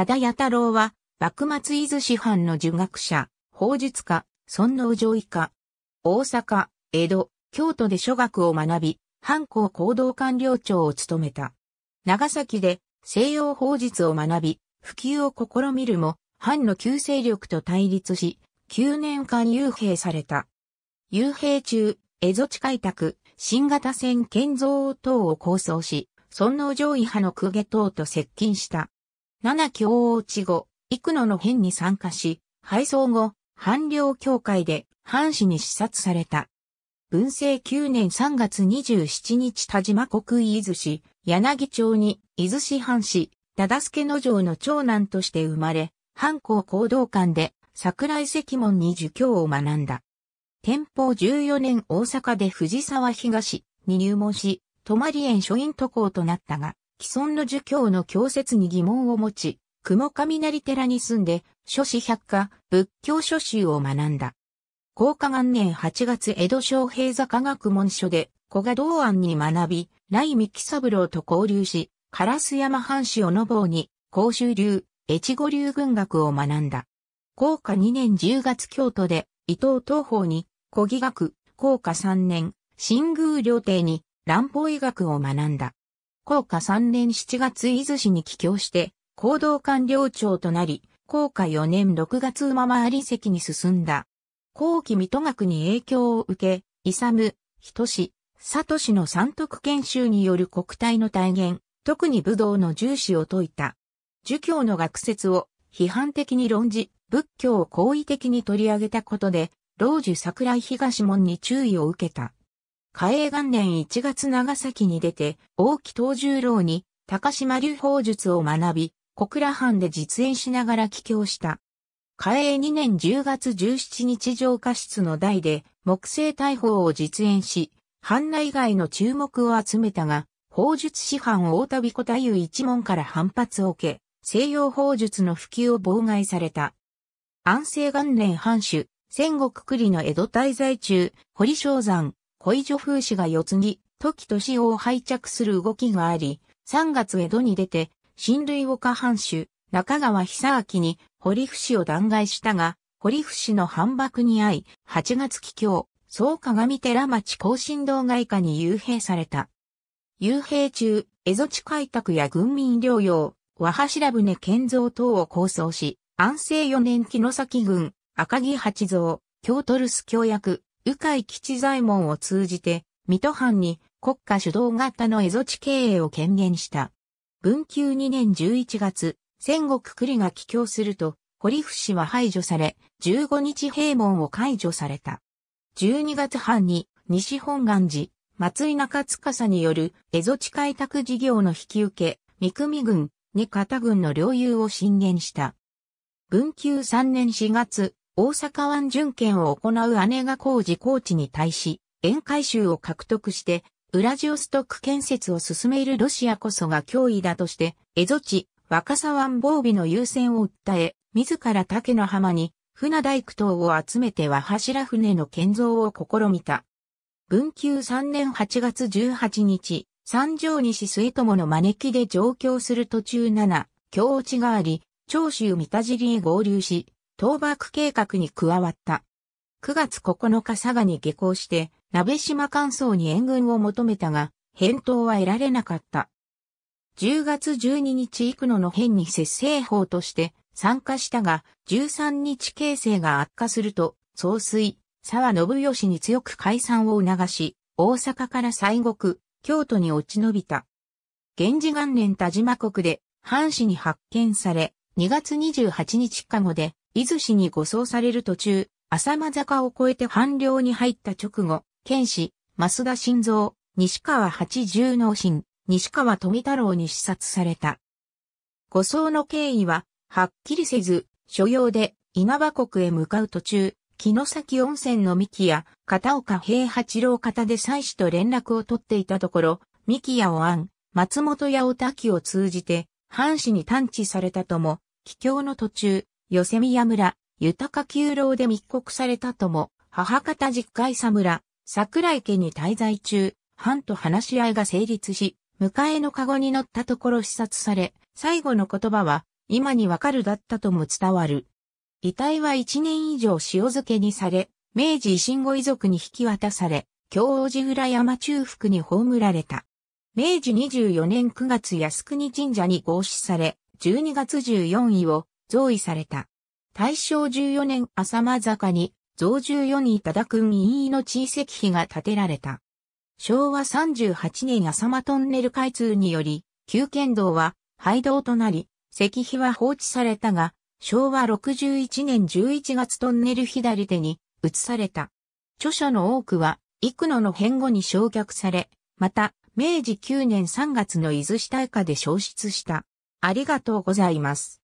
ただ弥太郎は、幕末伊豆師範の儒学者、法術家、尊王攘夷家、大阪、江戸、京都で諸学を学び、藩校行動官僚長を務めた。長崎で西洋法術を学び、普及を試みるも、藩の旧勢力と対立し、9年間幽閉された。幽閉中、蝦夷地開拓、新型戦建造等を構想し、尊王攘夷派の公家等と接近した。七教王地後、幾野の変に参加し、敗走後、半領協会で藩士に視察された。文政9年3月27日田島国伊豆市、柳町に伊豆市藩士、忠助野城の長男として生まれ、藩校行動館で桜井石門に儒教を学んだ。天保14年大阪で藤沢東に入門し、泊園書院渡航となったが、既存の儒教の教説に疑問を持ち、雲雷寺に住んで、諸子百科、仏教諸宗を学んだ。高下元年8月江戸昌平座科学文書で、古賀道安に学び、来三木三郎と交流し、烏山藩士をのぼうに、甲州流、越後流軍学を学んだ。高下2年10月京都で、伊藤東方に、古義学、高下3年、新宮料亭に、乱法医学を学んだ。福岡3年7月伊豆市に帰郷して、行動官僚長となり、高下4年6月馬回り席に進んだ。後期水戸学に影響を受け、イサム、ヒトシ、サトシの三徳研修による国体の体現、特に武道の重視を説いた。儒教の学説を批判的に論じ、仏教を好意的に取り上げたことで、老樹桜井東門に注意を受けた。嘉永元年1月長崎に出て、大木藤十郎に高島流法術を学び、小倉藩で実演しながら帰郷した。嘉永2年10月17日浄化室の台で木星大砲を実演し、藩内外の注目を集めたが、法術師範大旅子太夫一門から反発を受け、西洋法術の普及を妨害された。安政元年藩主、戦国栗の江戸滞在中、堀正山、小井女風氏が四つぎ、時と夫を拝着する動きがあり、3月江戸に出て、親類を下半主、中川久明に堀伏を弾劾したが、堀伏の反駁に遭い、8月帰郷、総鏡寺町高新堂外科に幽閉された。幽閉中、蝦夷地開拓や軍民療養、和柱船建造等を構想し、安政4年木の崎軍、赤木八蔵、京都留守協役、鵜飼吉左衛門を通じて、水戸藩に国家主導型の蝦夷地経営を権限した。文久2年11月、戦国栗が帰郷すると、堀伏は排除され、15日平門を解除された。12月半に西本願寺、松井中司による蝦夷地開拓事業の引き受け、三組軍、二方軍の領有を進言した。文久3年4月、大阪湾巡検を行う姉が工事コーチに対し、沿海州を獲得して、ウラジオストク建設を進めるロシアこそが脅威だとして、蝦夷地、若狭湾防備の優先を訴え、自ら竹の浜に船大工等を集めては柱船の建造を試みた。文久3年8月18日、三条西末友の招きで上京する途中7、京落ちがあり、長州三田尻へ合流し、倒幕計画に加わった。9月9日佐賀に下校して、鍋島乾燥に援軍を求めたが、返答は得られなかった。10月12日幾野の変に節制法として参加したが、13日形勢が悪化すると、総帥、沢信義に強く解散を促し、大阪から西国、京都に落ち延びた。源氏元年田島国で、藩士に発見され、2月28日加後で、伊豆市に護送される途中、浅間坂を越えて半領に入った直後、剣士、増田晋三、西川八十の神、西川富太郎に視察された。護送の経緯は、はっきりせず、所要で稲葉国へ向かう途中、木の崎温泉の三木屋、片岡平八郎方で妻子と連絡を取っていたところ、三木屋を案、松本屋を滝を通じて、藩士に探知されたとも、帰郷の途中、ヨセミヤ村、豊九郎で密告されたとも、母方実家伊佐村、桜井家に滞在中、藩と話し合いが成立し、迎えの籠に乗ったところ視察され、最後の言葉は、今にわかるだったとも伝わる。遺体は一年以上塩漬けにされ、明治維新後遺族に引き渡され、京王寺浦山中腹に葬られた。明治24年9月靖国神社に合祀され、12月14位を贈位された。大正14年浅間坂に、増14にだく民意の地遺跡碑が建てられた。昭和38年浅間トンネル開通により、旧剣道は廃道となり、石碑は放置されたが、昭和61年11月トンネル左手に移された。著者の多くは、幾野の変後に焼却され、また、明治9年3月の伊豆下下で消失した。ありがとうございます。